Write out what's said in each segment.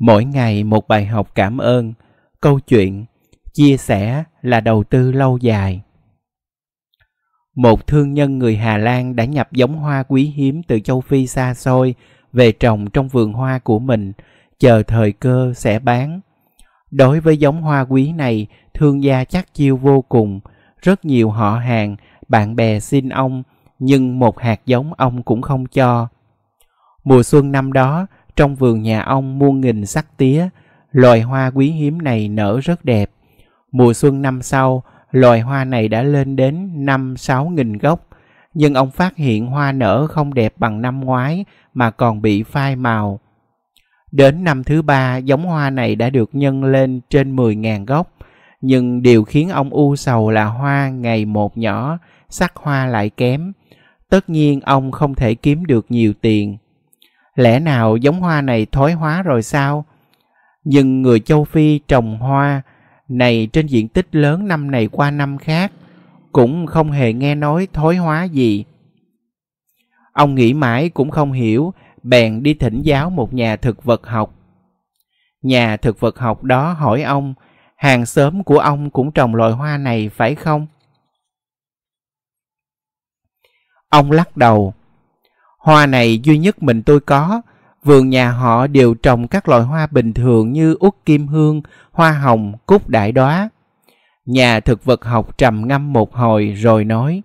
mỗi ngày một bài học cảm ơn câu chuyện chia sẻ là đầu tư lâu dài một thương nhân người hà lan đã nhập giống hoa quý hiếm từ châu phi xa xôi về trồng trong vườn hoa của mình chờ thời cơ sẽ bán đối với giống hoa quý này thương gia chắc chiêu vô cùng rất nhiều họ hàng bạn bè xin ông nhưng một hạt giống ông cũng không cho mùa xuân năm đó trong vườn nhà ông muôn nghìn sắc tía, loài hoa quý hiếm này nở rất đẹp. Mùa xuân năm sau, loài hoa này đã lên đến 5-6 nghìn gốc. Nhưng ông phát hiện hoa nở không đẹp bằng năm ngoái mà còn bị phai màu. Đến năm thứ ba, giống hoa này đã được nhân lên trên 10.000 gốc. Nhưng điều khiến ông u sầu là hoa ngày một nhỏ, sắc hoa lại kém. Tất nhiên ông không thể kiếm được nhiều tiền lẽ nào giống hoa này thói hóa rồi sao? Nhưng người châu Phi trồng hoa này trên diện tích lớn năm này qua năm khác cũng không hề nghe nói thói hóa gì. Ông nghĩ mãi cũng không hiểu, bèn đi thỉnh giáo một nhà thực vật học. Nhà thực vật học đó hỏi ông, hàng xóm của ông cũng trồng loài hoa này phải không? Ông lắc đầu, Hoa này duy nhất mình tôi có. Vườn nhà họ đều trồng các loại hoa bình thường như út kim hương, hoa hồng, cúc đại đóa. Nhà thực vật học trầm ngâm một hồi rồi nói.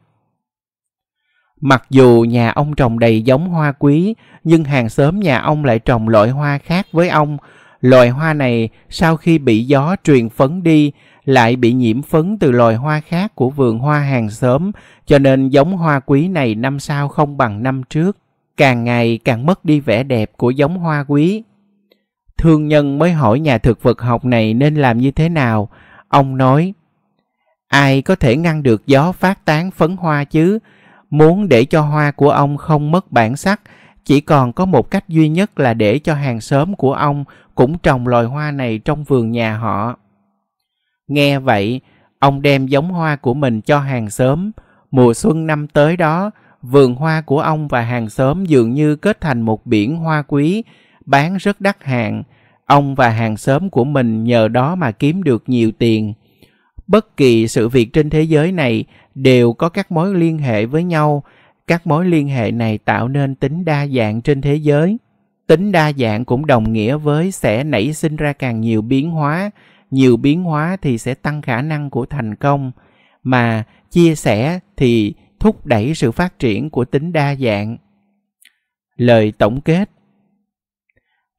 Mặc dù nhà ông trồng đầy giống hoa quý, nhưng hàng xóm nhà ông lại trồng loại hoa khác với ông. Loài hoa này sau khi bị gió truyền phấn đi lại bị nhiễm phấn từ loài hoa khác của vườn hoa hàng xóm, cho nên giống hoa quý này năm sau không bằng năm trước càng ngày càng mất đi vẻ đẹp của giống hoa quý. Thương nhân mới hỏi nhà thực vật học này nên làm như thế nào, ông nói Ai có thể ngăn được gió phát tán phấn hoa chứ, muốn để cho hoa của ông không mất bản sắc, chỉ còn có một cách duy nhất là để cho hàng xóm của ông cũng trồng loài hoa này trong vườn nhà họ. Nghe vậy, ông đem giống hoa của mình cho hàng xóm, mùa xuân năm tới đó, vườn hoa của ông và hàng xóm dường như kết thành một biển hoa quý, bán rất đắt hàng. Ông và hàng xóm của mình nhờ đó mà kiếm được nhiều tiền. Bất kỳ sự việc trên thế giới này đều có các mối liên hệ với nhau. Các mối liên hệ này tạo nên tính đa dạng trên thế giới. Tính đa dạng cũng đồng nghĩa với sẽ nảy sinh ra càng nhiều biến hóa, nhiều biến hóa thì sẽ tăng khả năng của thành công mà chia sẻ thì thúc đẩy sự phát triển của tính đa dạng lời tổng kết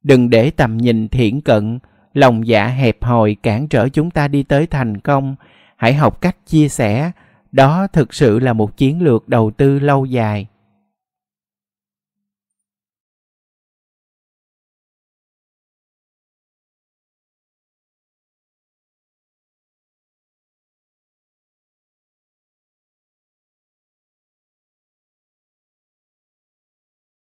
đừng để tầm nhìn thiển cận lòng dạ hẹp hòi cản trở chúng ta đi tới thành công hãy học cách chia sẻ đó thực sự là một chiến lược đầu tư lâu dài